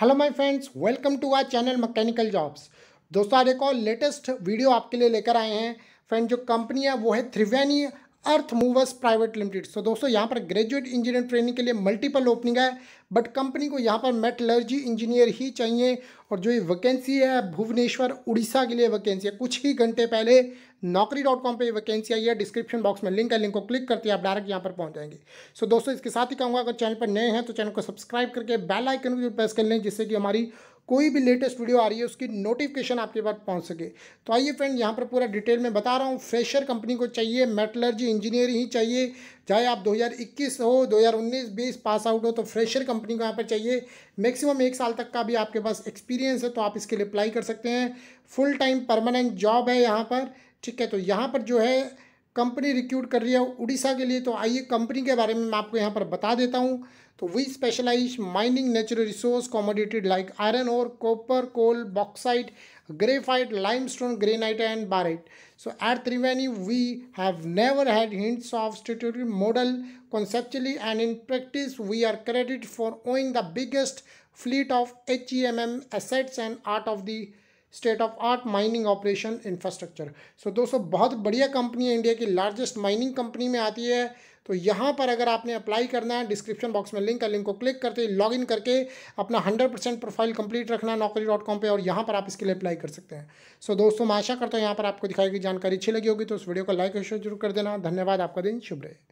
hello my friends welcome to our channel mechanical jobs दोस्तों आज एक और लेटेस्ट वीडियो आपके लिए लेकर आए हैं फ्रेंड जो कंपनी है वो है Triveni earth movers private limited so दोस्तों यहाँ पर ग्रेजुएट इंजीनियर ट्रेनिंग के लिए मल्टीपल ओपनिंग है बट कंपनी को यहाँ पर मेटलर्जी इंजीनियर ही चाहिए और जो ये वैकेंसी है भुवनेश्वर उड़ीसा के लिए वैकेंसी है कुछ ही घंटे पहले नौकरी डॉट कॉम पर वैकेंसी आई है डिस्क्रिप्शन बॉक्स में लिंक है लिंक को क्लिक करते हैं आप डायरेक्ट यहाँ पर पहुँच जाएंगे सो so, दोस्तों इसके साथ ही कहूँगा अगर चैनल पर नए हैं तो चैनल को सब्सक्राइब करके बेल आइकन भी प्रेस कर लें जिससे कि हमारी कोई भी लेटेस्ट वीडियो आ रही है उसकी नोटिफिकेशन आपके पास पहुँच सके तो आइए फ्रेंड यहाँ पर पूरा डिटेल में बता रहा हूँ फ्रेशर कंपनी को चाहिए मेटलर्जी इंजीनियर ही चाहिए चाहे आप 2021 हो 2019 20 पास आउट हो तो फ्रेशर कंपनी को यहाँ पर चाहिए मैक्सिमम एक साल तक का भी आपके पास एक्सपीरियंस है तो आप इसके लिए अप्लाई कर सकते हैं फुल टाइम परमानेंट जॉब है यहाँ पर ठीक है तो यहाँ पर जो है कंपनी रिक्यूट कर रही है उड़ीसा के लिए तो आइए कंपनी के बारे में मैं आपको यहाँ पर बता देता हूँ तो we specialise mining natural resource commodities like iron और copper coal bauxite graphite limestone granite and barite so at Triveni we have never had hints of statutory model conceptually and in practice we are credited for owning the biggest fleet of H E M M assets and art of the state of art mining operation infrastructure so दोस्तों बहुत बढ़िया company है India की largest mining company में आती है तो यहाँ पर अगर आपने अप्लाई करना है डिस्क्रिप्शन बॉक्स में लिंक है लिंक को क्लिक करते ही लॉग इन करके अपना हंड्रेड परसेंट प्रोफाइल कंप्लीट रखना नौकरी डॉट कॉम पर और यहाँ पर आप इसके लिए अप्लाई कर सकते हैं सो so, दोस्तों मैं आशा करता हूँ यहाँ पर आपको दिखाई गई जानकारी अच्छी लगी होगी तो उस वीडियो को लाइक और शेयर जरूर कर देना धन्यवाद आपका दिन शुभ रहे